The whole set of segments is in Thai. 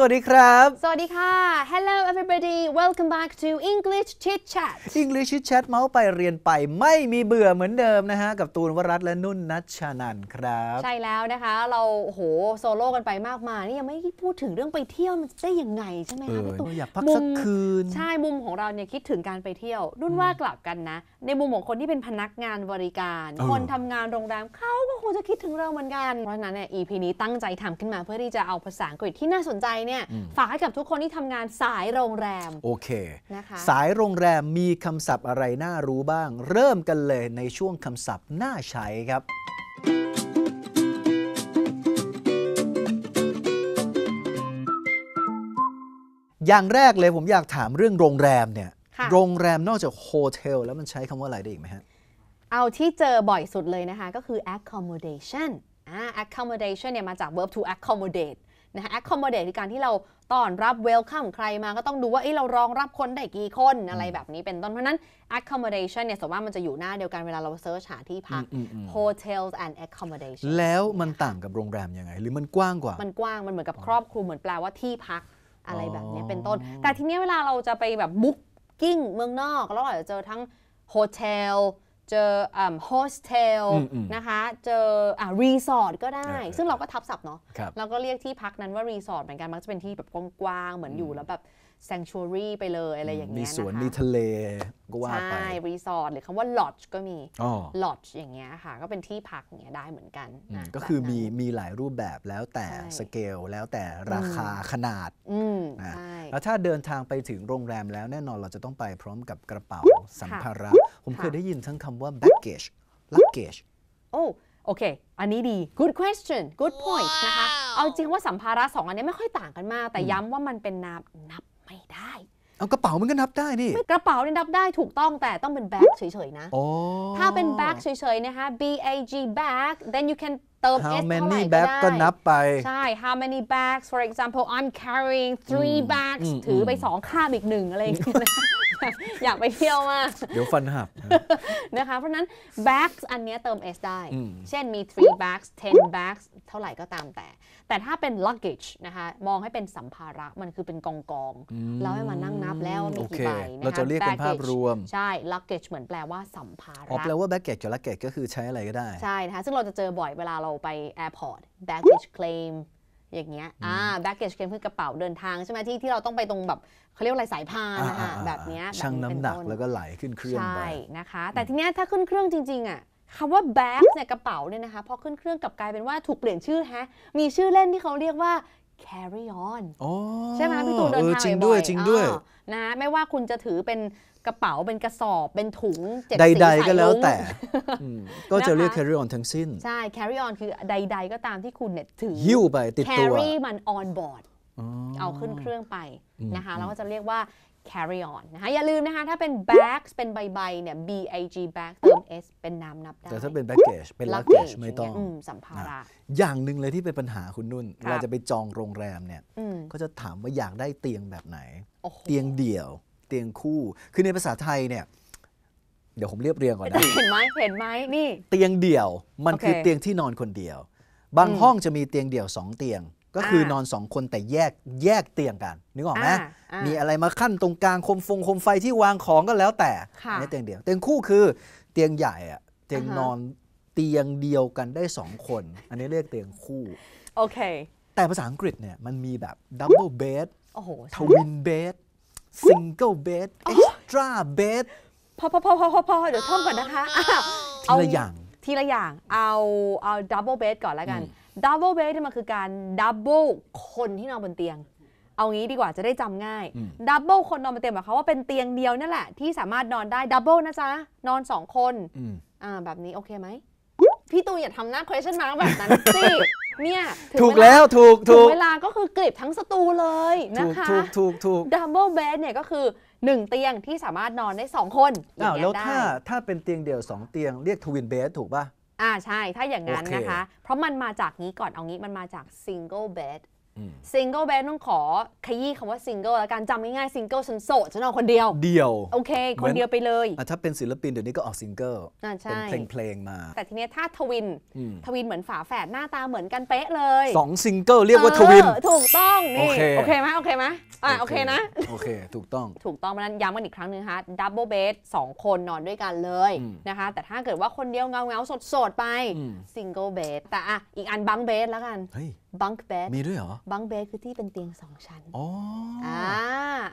สวัสดีครับ สวัสดีค่ะ Hello everybody welcome back to English Chit Chat English Chit Chat เมาส์ไปเรียนไป ไม่มีเบื่อเหมือนเดิมนะฮะ กับตูนวรัตและนุ่นนัชชานันครับ ใช่แล้วนะคะ เราโโหโซโล่กันไปมากมายนี่ยังไม่พูดถึงเรื่องไปเที่ยวมันได้ยังไงใช่ไหมคะพี่ตูนอยากพักสักคืน ใช่ มุมของเราเนี่ยคิดถึงการไปเที่ยวนุ่นว่ากลับกันนะ ในมุมของคนที่เป็นพนักงานบริการ คนทำงานโรงแรมเขาก็คงจะคิดถึงเราเหมือนกัน เพราะฉะนั้นเนี่ย EP นี้ ตั้งใจทำขึ้นมาเพื่อที่จะเอาภาษาอังกฤษที่น่าสนใจเนี่ยฝากให้กับทุกคนที่ทำงานสายโรงแรม โอเคนะคะสายโรงแรมมีคำศัพท์อะไรน่ารู้บ้าง เริ่มกันเลยในช่วงคำศัพท์น่าใช้ครับ อย่างแรกเลยผมอยากถามเรื่องโรงแรมเนี่ยโรงแรมนอกจากโฮเทลแล้วมันใช้คำว่าอะไรได้อีกไหมฮะ เอาที่เจอบ่อยสุดเลยนะคะก็คือ accommodation อ่า accommodation เนี่ยมาจาก verb to accommodate นะคะ accommodate ือการที่เราต้อนรับ welcome ใครมาก็ต้องดูว่า เอ้เรารองรับคนได้กี่คนอะไรแบบนี้เป็นต้นเพราะนั้น accommodation เนี่ยสมมติว่ามันจะอยู่หน้าเดียวกันเวลาเราเซิร์ชหาที่พัก hotels and accommodation แล้วมันต่างกับโรงแรมยังไง หรือมันกว้างกว่า มันกว้างมันเหมือนกับครอบคลุมเหมือนแปลว่าที่พักอะไรแบบนี้เป็นต้น แต่ทีนี้เวลาเราจะไปแบบบุ๊กกิ้งเมืองนอกแล้วเราจะเจอทั้งโฮเทลเจอโฮสเทลนะคะ เจอรีสอร์ทก็ได้ ซึ่งเราก็ทับศัพท์เนาะเราก็เรียกที่พักนั้นว่ารีสอร์ทเหมือนกัน มักจะเป็นที่แบบกว้างๆเหมือนอยู่แล้วแบบแซงชัรี่ไปเลยอะไรอย่างเงี้ยมีสวนมีทะเล ก็ว่าไปรีสอร์ทหรือคำว่าลอจก็มีลอจอย่างเงี้ยค่ะ ก็เป็นที่พักอย่างเงี้ยได้เหมือนกันก็คือมีมีหลายรูปแบบแล้วแต่สเกลแล้วแต่ราคาขนาดใช่แล้วถ้าเดินทางไปถึงโรงแรมแล้วแน่นอนเราจะต้องไปพร้อมกับกระเป๋าสัมภาระ ผมเคยได้ยินทั้งคำว่า baggage luggage โอ้โอเคอันนี้ดี good question good point นะคะ เอาจริงว่าสัมภาระสองอันนี้ไม่ค่อยต่างกันมาก แต่ย้ำว่ามันเป็นนับนับไม่ได้ เอากระเป๋ามันก็นับได้นี่กระเป๋าเนี่ยนับได้ถูกต้องแต่ต้องเป็นแบ็กเฉยๆนะถ้าเป็นแบ็กเฉยๆนะคะ B A G bag then you can เติม how many bags ก็นับไป ใช่ how many bags for example I'm carrying three bags ถือไปสองข้ามอีกหนึ่งอะไรอย่างเงี้ยอยากไปเที่ยวมากเดี๋ยวฟันหักนะคะเพราะนั้น bags อันนี้เติม s ได้ เช่นมี three bags ten bags เท่าไหร่ก็ตามแต่ แต่ถ้าเป็น luggage นะคะมองให้เป็นสัมภาระมันคือเป็นกองกองเราให้มานั่งนับแล้วมีกี่ใบนะคะเราจะเรียกเป็นภาพรวม ใช่ luggage เหมือนแปลว่าสัมภาระแปลว่า baggage กับ luggage ก็คือใช้อะไรก็ได้ ใช่นะคะซึ่งเราจะเจอบ่อยเวลาเราไป airport baggage claim อย่างเงี้ย อ่า แบกเกจเ c l a คือกระเป๋าเดินทางใช่ไหมที่ที่เราต้องไปตรงแบบเขาเรียกอะไรสายพานนะคะแบบเนี้ยชั่งน้ำหนักแล้วก็ไหลขึ้นเครื่องใช่นะคะ แต่ทีเนี้ยถ้าขึ้นเครื่องจริงๆอ่ะคำว่าแบกเนี่ย กระเป๋าเนี่ยนะคะ พอขึ้นเครื่องกลับกลายเป็นว่าถูกเปลี่ยนชื่อฮะ มีชื่อเล่นที่เขาเรียกว่า carry on ใช่ไหมพี่ตูนเดินทางบ่อยด้วยจริงด้วยนะไม่ว่าคุณจะถือเป็นกระเป๋า เป็นกระสอบเป็นถุงเจ็ดสีใส่ก็แล้วแต่ก็จะเรียก carry on ทั้งสิ้น ใช่ carry on คือใด ๆก็ตามที่คุณเนี่ยถือ หิ้วไปติดตัว carry มัน on board เอาขึ้นเครื่องไปนะคะเราก็จะเรียกว่า carry on นะคะอย่าลืมนะคะถ้าเป็น bags เป็นใบๆเนี่ย bag bag เติม s เป็นนามนับได้ แต่ถ้าเป็น baggage เป็น luggage ไม่ต้องสัมภาระอย่างหนึ่งเลยที่เป็นปัญหาคุณนุ่นเราจะไปจองโรงแรมเนี่ยก็จะถามว่าอยากได้เตียงแบบไหน เตียงเดี่ยวเตียงคู่ คือในภาษาไทยเนี่ย เดี๋ยวผมเรียบเรียงก่อนนะเห็นไหมเห็นไหมนี่ เตียงเดี่ยวมันคือเตียงที่นอนคนเดียว บางห้องจะมีเตียงเดี่ยวสองเตียง ก็คือนอนสองคนแต่แยก แยกเตียงกัน นึกออกไหมมีอะไรมาขั้นตรงกลางคมฟงคมไฟที่วางของก็แล้วแต่่ในเตียงเดี่ยว เตียงคู่คือ เตียงใหญ่อะเตียงนอนเตียงเดียวกันได้สองคน อันนี้เรียกเตียงคู่ โอเค แต่ภาษาอังกฤษเนี่ย มันมีแบบดับเบิลเบดโอ้โหทวินเบด single bed extra bed พอพอพอพอเดี๋ยวท่องก่อนนะคะทีละอย่างทีละอย่างเอาเอา double bed ก่อนแล้วกัน double bed มันคือการ double คนที่นอนบนเตียง เอางี้ดีกว่าจะได้จำง่าย double คนนอนบนเตียงหมายความว่าเป็นเตียงเดียวนั่นแหละ ที่สามารถนอนได้ double นะจ๊ะนอนสองคนอ่า แบบนี้โอเคไหมพี่ตูอย่าทำหน้า question mark แบบนั้นสิเนี่ยถูกแล้วถูกถูกเวลาก็คือกริบทั้งสตูเลย นะคะถูกถูกถูกดับเบิลเบดเนี่ยก็คือ1 เตียงที่สามารถนอนได้ 2 คนอ้าวแล้วถ้าถ้าเป็นเตียงเดี่ยว 2 เตียงเรียกทวินเบดถูกป่ะอ่าใช่ถ้าอย่างนั้นนะคะ เพราะมันมาจากนี้ก่อนเอางี้มันมาจากซิงเกิลเบดซิงเกิลเบสต้องขอ ขยี้คำว่าซิงเกิลแล้วกันจำง่ายๆซิงเกิลฉันโสดฉันเอาคนเดียวเดียว โอเค คนเดียวไปเลยอ่ะถ้าเป็นศิลปินเดี๋ยวนี้ก็ออกซิงเกิลเป็นเพลงเพลงมา แต่ทีเนี้ยถ้าทวินทวินเหมือนฝาแฝดหน้าตาเหมือนกันเป๊ะเลยสองซิงเกิลเรียกว่าทวินถูกต้องนี่ โอเคโอเคไหมโอเคไหมอ่ะโอเคนะโอเคถูกต้องถูกต้องเพราะฉะนั้นย้ำกันอีกครั้งหนึ่งฮะดับเบิลเบสสองคนนอนด้วยกันเลยนะคะ แต่ถ้าเกิดว่าคนเดียวเงาเงาสดสดๆไปซิงเกิลเบสแต่อ่ะอีกอันบังเบสแล้วกันเฮ้ย bunk bed มีด้วยเหรอ bunk bed คือที่เป็นเตียงสองชั้น อ๋อ อ่า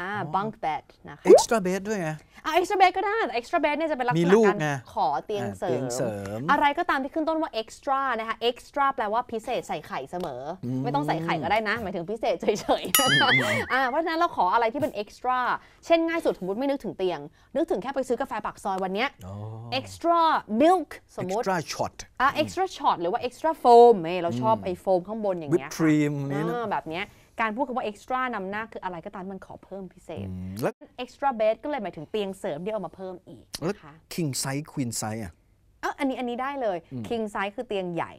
อ่า bunk bed นะคะ extra bed ด้วยไงอ่า extra bed ก็ได้แต่ extra bed เนี่ยจะเป็นลักษณะการขอเตียงเสริสรมอะไรก็ตามที่ขึ้นต้นว่า extra นะคะ extra แปลว่าพิเศษใส่ไข่เสมออไม่ต้องใส่ไข่ก็ได้นะ หมายถึงพิเศษเฉยๆอ่าเพราะฉะนั้นเราขออะไรที่เป็น extra เช่นง่ายสุดสมมติไม่นึกถึงเตียง นึกถึงแค่ไปซื้อกาแฟปากซอยวันเนี้ย extra milk สมมติ extra shot อ่า extra shot หรือว่า extra foam เนี่ยเราชอบไอโฟมข้างบนย่างเงี้ยค่ะแบบเนี้ยการพูดคำว่า extra นำหน้าคืออะไรก็ตามมันขอเพิ่มพิเศษแล้ว extra bed ก็เลยหมายถึงเตียงเสริมที่เอามาเพิ่มอีกนะคะ king size queen size อ่ะเอออันนี้อันนี้ได้เลย king size คือเตียงใหญ่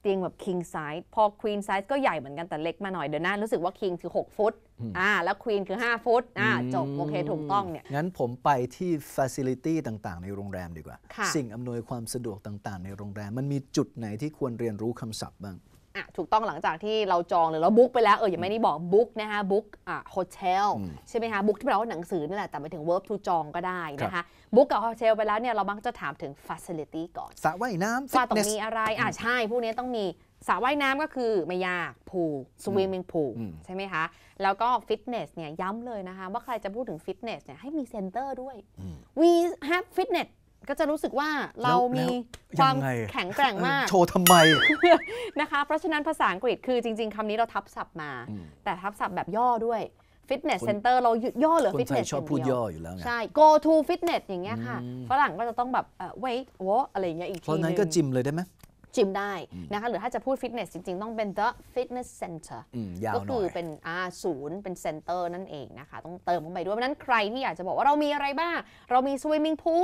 เตียงแบบ king size พอ queen size ก็ใหญ่เหมือนกันแต่เล็กมาหน่อย เดี๋ยวนะรู้สึกว่า king คือ 6 ฟุตอ่า แล้ว queen คือ 5 ฟุตอ่าจบ โอเค ถูกต้องเนี่ยงั้นผมไปที่ facility ต่างๆ ในโรงแรมดีกว่า สิ่งอำนวยความสะดวกต่าง ๆ ในโรงแรมมันมีจุดไหนที่ควรเรียนรู้คำศัพท์บ้างอ่ะถูกต้องหลังจากที่เราจองหรือเราบุ๊กไปแล้วเออยังไม่ได้บอกบุ๊กนะคะบุ๊กอ่ะโฮเทลใช่ไหมคะบุ๊กที่แปลว่าหนังสือนี่แหละแต่ไปถึง verb to จองก็ได้นะคะบุ๊กกับโฮเทลไปแล้วเนี่ยเรามักจะถามถึง facility ก่อนสระว่ายน้ำว่าต้องมีอะไรอ่ะใช่พวกนี้ต้องมีสระว่ายน้ำก็คือไม่ยากพูลสวิมมิ่งพูลใช่ไหมคะแล้วก็ฟิตเนสเนี่ยย้ำเลยนะคะว่าใครจะพูดถึงฟิตเนสเนี่ยให้มีเซ็นเตอร์ด้วย we have fitness ก็จะรู้สึกว่าเรามีความแข็งแกร่งมากโชว์ทำไมนะคะเพราะฉะนั้นภาษาอังกฤษคือจริงๆคำนี้เราทับศัพท์มา แต่ทับศัพท์แบบย่อด้วย ฟิตเนสเซ็นเตอร์ เราย่อเหลือฟิตเนสชอบพูดย่ออยู่แล้วใช่ go to fitness อย่างเงี้ยค่ะฝรั่งก็จะต้องแบบ wait what อะไรเงี้ยอีกทีเพราะนั้นก็จิมเลยได้ไหมจิมได้นะคะหรือถ้าจะพูดฟิตเนสจริง ๆต้องเป็น the fitness center ก็คือเป็นอาศูนย์เป็นเซ็นเตอร์นั่นเองนะคะ ต้องเติมเข้าไปด้วย เพราะนั้นใครที่อยากจะบอกว่าเรามีอะไรบ้างเรามีสวิมมิ่งพูล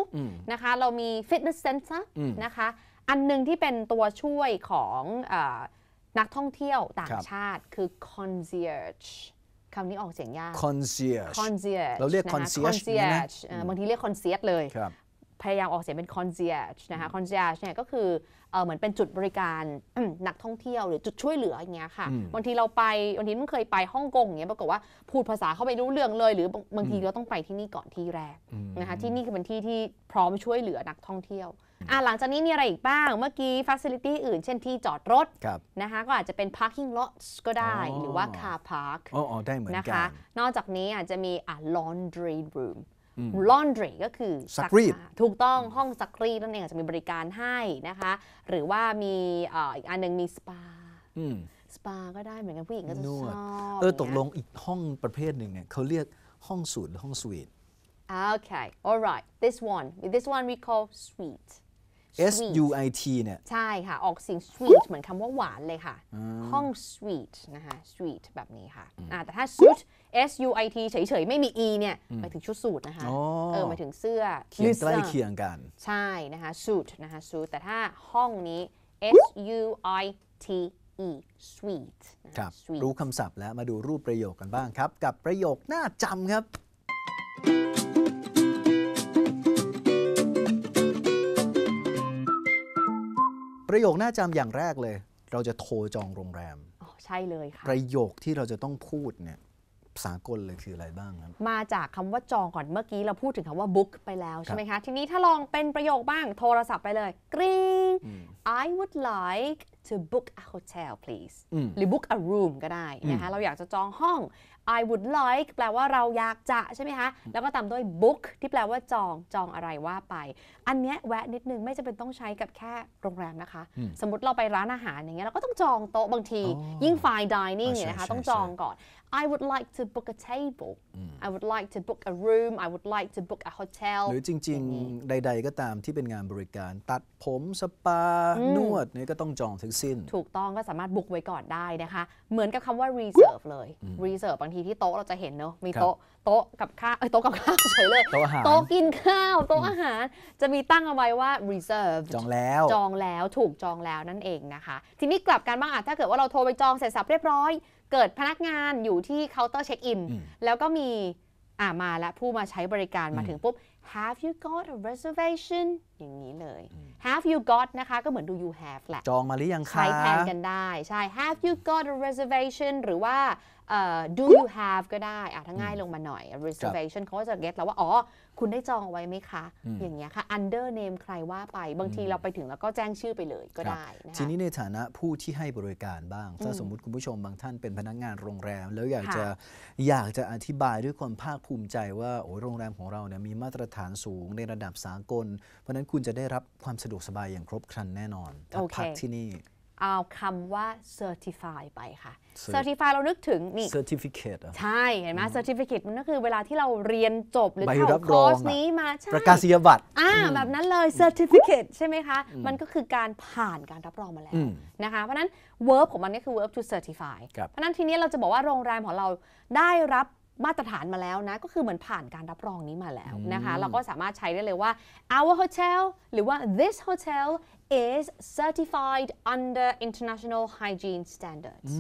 นะคะ เรามีฟิตเนสเซ็นเตอร์นะคะ อันหนึ่งที่เป็นตัวช่วยของนักท่องเที่ยวต่างชาติคือ concierge คำนี้ออกเสียงยาก concierge concierge เราเรียก concierge บางทีเรียก concierge เลยพยายามออกเสียงเป็น concierge นะคะ concierge เนี่ยก็คือเหมือนเป็นจุดบริการนักท่องเที่ยวหรือจุดช่วยเหลืออย่างเงี้ยค่ะบางทีเราไปบางทีมันเคยไปฮ่องกงอย่างเงี้ยปรากฏว่าพูดภาษาเขาไปรู้เรื่องเลย หรือบางทีเราต้องไปที่นี่ก่อนที่แรกนะคะที่นี่คือเป็นที่ที่พร้อมช่วยเหลือนักท่องเที่ยวอ่ะหลังจากนี้มีอะไรอีกบ้างเมื่อกี้ฟัสซิลิตี้อื่น เช่นที่จอดรถนะคะก็อาจจะเป็น parking lots ก็ได้หรือว่า car park อ๋อได้เหมือนกันนะคะนอกจากนี้อาจจะมีอ่ะ laundry room laundry ก็คือซักรีดถูกต้องห้องซักรีดนั่นเองอาจจะมีบริการให้นะคะหรือว่ามีอีกอันนึงมีสปาสปาก็ได้เหมือนกันผู้หญิงก็จะชอบเออตกลงอีกห้องประเภทหนึ่งเนี่ยเขาเรียกห้องสูตรห้องสวีทโอเค a l right. This one, this one we call suite. S U I T เนี่ยใช่ค่ะ ออกเสียง sweet เหมือนคำว่าหวานเลยค่ะ ห้อง sweet นะคะ sweet แบบนี้ค่ะแต่ถ้า suit S U I T เฉยๆ ไม่มี E เนี่ยหมายถึงชุดสูทนะคะ เออหมายถึงเสื้อเคียงใกล้เคียงกัน ใช่นะคะ suit นะคะ suit แต่ถ้าห้องนี้ S U I T E sweet ครับ รู้คำศัพท์แล้ว มาดูรูปประโยคกันบ้างครับ กับประโยคน่าจำครับประโยคน่าจำอย่างแรกเลย เราจะโทรจองโรงแรม อ๋อใช่เลยค่ะ ประโยคที่เราจะต้องพูดเนี่ยสากลเลยคืออะไรบ้างครับมาจากคำว่าจองก่อนเมื่อกี้เราพูดถึงคำว่า book ไปแล้วใช่ไหมคะ ทีนี้ถ้าลองเป็นประโยคบ้าง โทรศัพท์ไปเลย กริ๊ง I would like to book a hotel please หรือ book a room ก็ได้นะคะ เราอยากจะจองห้อง I would like แปลว่าเราอยากจะ ใช่ไหมคะ แล้วก็ตามด้วย book ที่แปลว่าจองจองอะไรว่าไป อันเนี้ยแวะนิดนึงไม่จำเป็นต้องใช้กับแค่โรงแรมนะคะ สมมติเราไปร้านอาหารอย่างเงี้ยเราก็ต้องจองโต๊ะบางที ยิ่ง fine dining เนี่ยนะคะ ต้องจองก่อน I would like to book a table I would like to book a room I would like to book a hotel หรือจริง ๆ ใดๆก็ตามที่เป็นงานบริการ ตัดผมสปานวดนี่ก็ต้องจองถึงสิ้น ถูกต้องก็สามารถบุกไว้ก่อนได้นะคะ เหมือนกับคำว่า reserve เลย reserve บางทีที่โต๊ะเราจะเห็นเนอะมีโต๊ะโต๊ะกับข้าวอ้โต๊ะกับข้าวเฉยเลยโต๊ะอาหารโต๊ะกินข้าว โต๊ะอาหารจะมีตั้งเอาไว้ว่า reserve จองแล้วจองแล้วถูกจองแล้วนั่นเองนะคะ ทีนี้กลับกันบ้างอ่ะถ้าเกิดว่าเราโทรไปจองเสร็จสับเรียบร้อย เกิดพนักงานอยู่ที่เคาน์เตอร์เช็คอินแล้วก็มีอ่ามาและผู้มาใช้บริการมาถึงปุ๊บ Have you got a reservation อย่างนี้เลย Have you got นะคะ ก็เหมือน Do you have แหละ จองมาหรือยังคะใช้แทนกันได้ ใช่ Have you got a reservation หรือว่า do you have ก็ได้ อ่ะถ้าง่ายลงมาหน่อย reservation เขาจะ get แล้วว่า อ๋อคุณได้จองเอาไว้ไหมคะ อย่างเงี้ยค่ะ under name ใครว่าไป บางทีเราไปถึงแล้วก็แจ้งชื่อไปเลยก็ได้นะะทีนี้ในฐานะผู้ที่ให้บริการบ้าง ถ้าสมมุติคุณผู้ชมบางท่านเป็นพนักงานโรงแรม แล้วอยากจะอยากจะอธิบายด้วยความภาคภูมิใจว่าโอ้โรงแรมของเราเนี่ยมีมาตรฐานสูงในระดับสากล เพราะนั้นคุณจะได้รับความสะดวกสบายอย่างครบครันแน่นอนถ้าพักที่นี่เอาคำว่า certify ไปค่ะ certify เรานึกถึงนี่ certificate ใช่ เห็นไหม certificate มันก็คือเวลาที่เราเรียนจบหรือเข้าคอร์สนี้มาประกาศียบัตรอ่าแบบนั้นเลย certificate ใช่ไหมคะ มันก็คือการผ่านการรับรองมาแล้วนะคะเพราะนั้น verb ของมันก็คือ verb to certify เพราะนั้นทีนี้เราจะบอกว่าโรงแรมของเราได้รับมาตรฐานมาแล้วนะ ก็คือเหมือนผ่านการรับรองนี้มาแล้วนะคะ เราก็สามารถใช้ได้เลยว่า our hotel หรือว่า this hotel is certified under international hygiene standards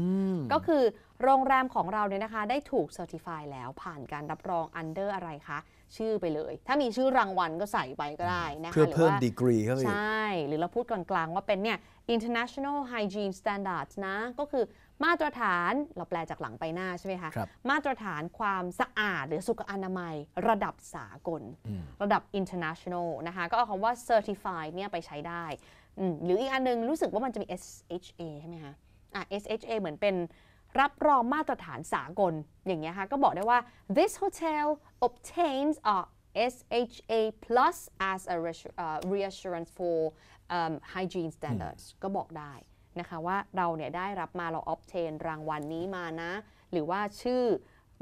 ก็คือโรงแรมของเราเนี่ยนะคะได้ถูก certify แล้วผ่านการรับรอง under อะไรคะ ชื่อไปเลย ถ้ามีชื่อรางวัลก็ใส่ไปก็ได้นะคะเพื่อเพิ่มดีกรีเข้าไปใช่ หรือเราพูดกลางๆว่าเป็นเนี่ย international hygiene standards นะ ก็คือมาตรฐานเราแปลจากหลังไปหน้าใช่ไหมคะคมาตรฐานความสะอาดหรือสุขอนามัยระดับสากลระดับ international นะคะ ก็เอาคำว่า certified เนี่ย ไปใช้ได้ หรืออีกอันนึงรู้สึกว่ามันจะมี SHA ใช่ไหมคะะ SHA เหมือนเป็นรับรองมาตรฐานสากล อย่างเงี้ยค่ะก็บอกได้ว่า this hotel obtains a SHA plus as a reassurance for um, hygiene standards ก็บอกได้นะคะว่าเราเนี่ยได้รับมาเราออฟเชนรางวัลนนี้มานะ หรือว่าชื่อ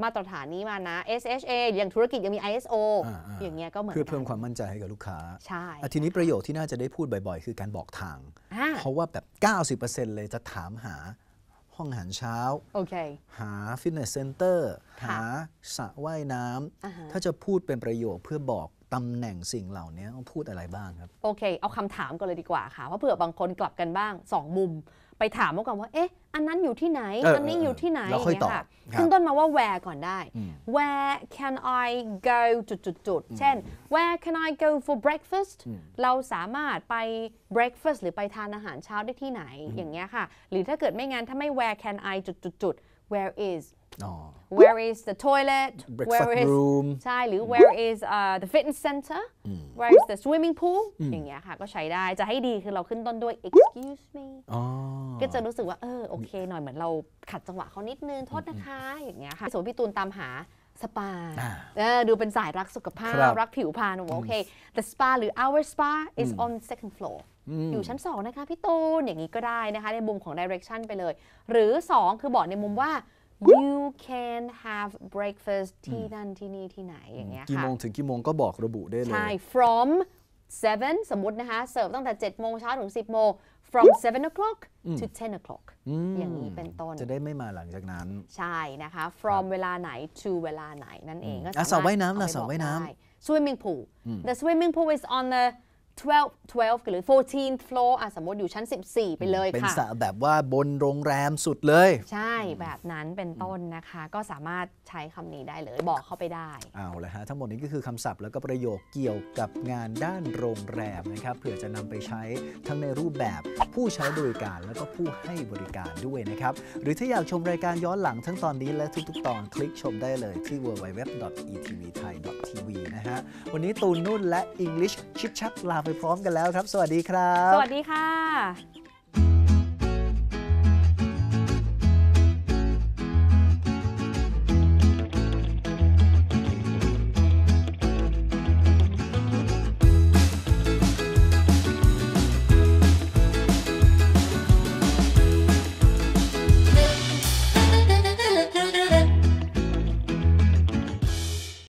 มาตรฐานนี้มานะ SHA อย่างธุรกิจยังมี ISO ออย่างเงี้ยก็เหมือนคือเพิ่มความมั่นใจให้กับลูกค้าใช่ทีนี้ประโยชน์ที่น่าจะได้พูดบ่อย ๆ คือการบอกทาง เพราะว่าแบบ 90%เลยจะถามหาห้องอาหารเช้าโอเคหาฟิตเนสเซ็นเตอร์ หาสระว่ายน้ำถ้าจะพูดเป็นประโยคเพื่อบอกตำแหน่งสิ่งเหล่านี้พูดอะไรบ้างครับ โอเค เอาคำถามกันเลยดีกว่าค่ะ เพราะเผื่อบางคนกลับกันบ้าง 2 มุม ไปถามาก่นว่า เอ๊ะ อันนั้นอยู่ที่ไหน อันนี้อยู่ที่ไหนเนา่ยค่ะ ขึ้นต้นมาว่า where ก่อนได้ where can I go จุดๆเช่น where can I go for breakfast เราสามารถไป breakfast หรือไปทานอาหารเช้าได้ที่ไหนอย่างเงี้ยค่ะ หรือถ้าเกิดไม่งั้นถ้าไม่ where can I จุดๆ where is where is the toilet where is room ใช่หรือ where is uh, the fitness center where is the swimming pool อย่างเงี้ยค่ะ ก็ใช้ได้ จะให้ดีคือเราขึ้นต้นด้วย excuse me ก็จะรู้สึกว่า เออโอเค หน่อยเหมือนเราขัดจังหวะเขานิดนึงโทษนะคะ อย่างเงี้ยค่ะ สมิพี่ตูนตามหาสปา ดูเป็นสายรักสุขภาพรักผิวพรรณโอเค the spa หรือ our spa is on second floor อยู่ชั้น 2 นะคะ พี่ตูนอย่างนี้ก็ได้นะคะในมุมของ direction ไปเลย หรือ 2 คือบอกในมุมว่า you can have breakfast ที่นั่นที่นี่ที่ไหนอย่างเงี้ยค่ะกี่โมงถึงกี่โมงก็บอกระบุได้เลย ใช่ from 7 สมมตินะคะ เสิร์ฟตั้งแต่ 7 โมงเช้าถึง 10 โมง from 7 o'clock to 10 o'clock อย่างนี้เป็นต้น จะได้ไม่มาหลังจากนั้น ใช่ นะคะ from เวลาไหน to เวลาไหนนั่นเองก็สามารถสระว่ายน้ำนะสระว่ายน้ำ swimming pool the swimming pool is on the 12 12 หรือ 1 4 floor อ่ะสมมติอยู่ชั้น 14 ไปเลยค่ะ เป็นสระแบบว่าบนโรงแรมสุดเลย ใช่ แบบนั้นเป็นต้นนะคะ ก็สามารถใช้คำนี้ได้เลยบอกเข้าไปได้เอาละฮะ ทั้งหมดนี้ก็คือคำศัพท์แล้วก็ประโยคเกี่ยวกับงานด้านโรงแรมนะครับ เผื่อจะนำไปใช้ทั้งในรูปแบบ ผู้ใช้บริการแล้วก็ผู้ให้บริการด้วยนะครับ หรือถ้าอยากชมรายการย้อนหลังทั้งตอนนี้และทุกๆตอนคลิกชมได้เลยที่ www.etvthai.tv นะฮะ วันนี้ตูนนุ่นและ English ชิดชักลาไปพร้อมกันแล้วครับ สวัสดีครับ สวัสดีค่ะ